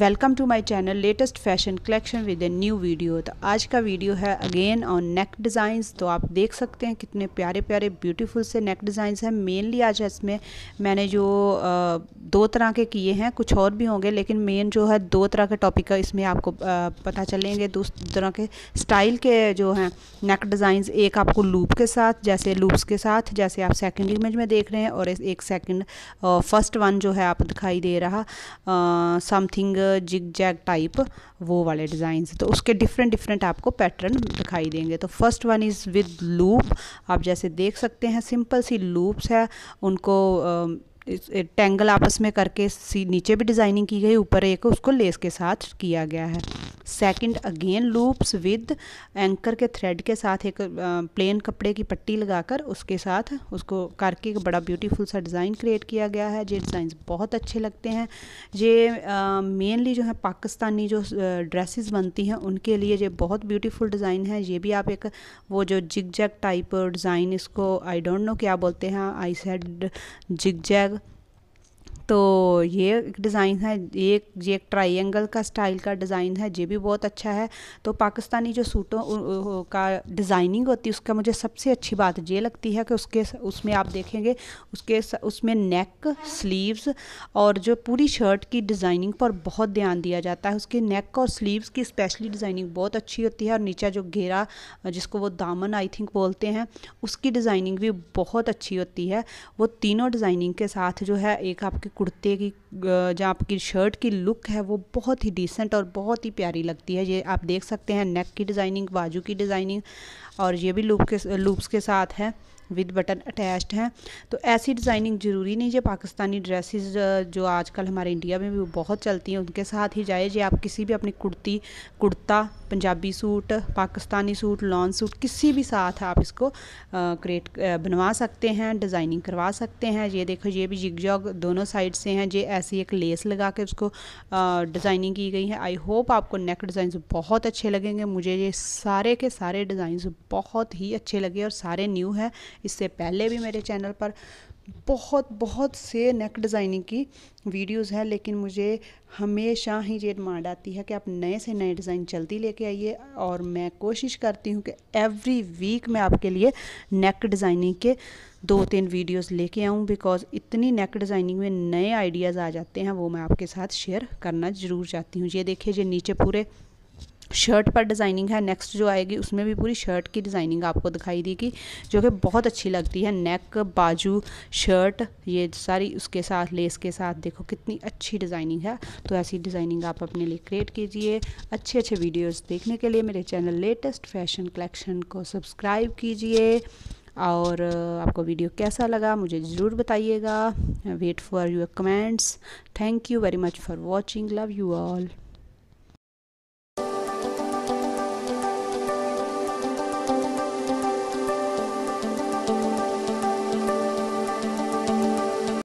welcome to my channel latest fashion collection with a new video तो आज का video है अगेन ऑन नेक डिज़ाइंस तो आप देख सकते हैं कितने प्यारे प्यारे ब्यूटीफुल से नेक डिज़ाइंस हैं मेनली आज इसमें मैंने जो दो तरह के किए हैं कुछ और भी होंगे लेकिन मेन जो है दो तरह के टॉपिक का इसमें आपको पता चलेंगे दो तरह के स्टाइल के जो हैं नेक डिज़ाइंस एक आपको लूप के साथ जैसे लूप्स के साथ जैसे आप सेकेंड इमेज में देख रहे हैं और एक सेकेंड फर्स्ट वन जो है आप दिखाई दे रहा समथिंग जिग जैग टाइप वो वाले डिज़ाइन तो उसके डिफरेंट डिफरेंट आपको पैटर्न दिखाई देंगे तो first one is with loop आप जैसे देख सकते हैं सिंपल सी लूप्स है उनको uh, टेंगल आपस में करके सी नीचे भी डिज़ाइनिंग की गई ऊपर एक उसको लेस के साथ किया गया है second again loops with anchor के थ्रेड के साथ एक प्लेन कपड़े की पट्टी लगाकर उसके साथ उसको करके एक बड़ा ब्यूटीफुल सा डिज़ाइन क्रिएट किया गया है ये डिज़ाइन बहुत अच्छे लगते हैं ये मेनली जो है पाकिस्तानी जो ड्रेसेस बनती हैं उनके लिए ये बहुत ब्यूटीफुल डिज़ाइन है ये भी आप एक वो जो जिग जैग टाइप डिज़ाइन इसको आई डोंट नो क्या बोलते हैं आई सेड जिग जैग तो ये एक डिज़ाइन है ये ये एक ट्राइंगल का स्टाइल का डिज़ाइन है ये भी बहुत अच्छा है तो पाकिस्तानी जो सूटों का डिज़ाइनिंग होती है उसका मुझे सबसे अच्छी बात ये लगती है कि उसके उसमें आप देखेंगे उसके उसमें नेक स्लीव्स और जो पूरी शर्ट की डिज़ाइनिंग पर बहुत ध्यान दिया जाता है उसके नेक और स्लीव्स की स्पेशली डिज़ाइनिंग बहुत अच्छी होती है और नीचे जो घेरा जिसको वो दामन आई थिंक बोलते हैं उसकी डिज़ाइनिंग भी बहुत अच्छी होती है वो तीनों डिज़ाइनिंग के साथ जो है एक आपके कुर्ते की जहाँ आपकी शर्ट की लुक है वो बहुत ही डिसेंट और बहुत ही प्यारी लगती है ये आप देख सकते हैं नेक की डिज़ाइनिंग बाजू की डिज़ाइनिंग और ये भी लूप के लूप्स के साथ है विद बटन अटैच्ड हैं तो ऐसी डिज़ाइनिंग ज़रूरी नहीं है पाकिस्तानी ड्रेसेस जो आजकल हमारे इंडिया में भी बहुत चलती हैं उनके साथ ही जाए जे आप किसी भी अपनी kurti kurta Punjabi suit Pakistani suit long suit किसी भी साथ आप इसको क्रिएट बनवा सकते हैं डिज़ाइनिंग करवा सकते हैं ये देखो ये भी जिग दोनों साइड से हैं ये ऐसी एक लेस लगा के उसको डिज़ाइनिंग की गई है आई होप आपको नेक डिज़ाइंस बहुत अच्छे लगेंगे मुझे ये सारे के सारे डिज़ाइंस बहुत ही अच्छे लगे और सारे न्यू हैं इससे पहले भी मेरे चैनल पर बहुत बहुत से नेक डिज़ाइनिंग की वीडियोस हैं लेकिन मुझे हमेशा ही ये डिमांड आती है कि आप नए से नए डिज़ाइन जल्दी लेके आइए और मैं कोशिश करती हूँ कि एवरी वीक मैं आपके लिए नेक डिज़ाइनिंग के दो तीन वीडियोस लेके आऊँ बिकॉज इतनी नेक डिज़ाइनिंग में नए आइडियाज़ आ जाते हैं वो मैं आपके साथ शेयर करना ज़रूर चाहती हूँ ये देखिए ये नीचे पूरे शर्ट पर डिज़ाइनिंग है नेक्स्ट जो आएगी उसमें भी पूरी शर्ट की डिज़ाइनिंग आपको दिखाई देगी जो कि बहुत अच्छी लगती है नेक बाजू शर्ट ये सारी उसके साथ लेस के साथ देखो कितनी अच्छी डिज़ाइनिंग है तो ऐसी डिज़ाइनिंग आप अपने लिए क्रिएट कीजिए अच्छे अच्छे वीडियोज़ देखने के लिए मेरे चैनल लेटेस्ट फैशन कलेक्शन को सब्सक्राइब कीजिए और आपको वीडियो कैसा लगा मुझे ज़रूर बताइएगा wait for your comments thank you very much for watching love you all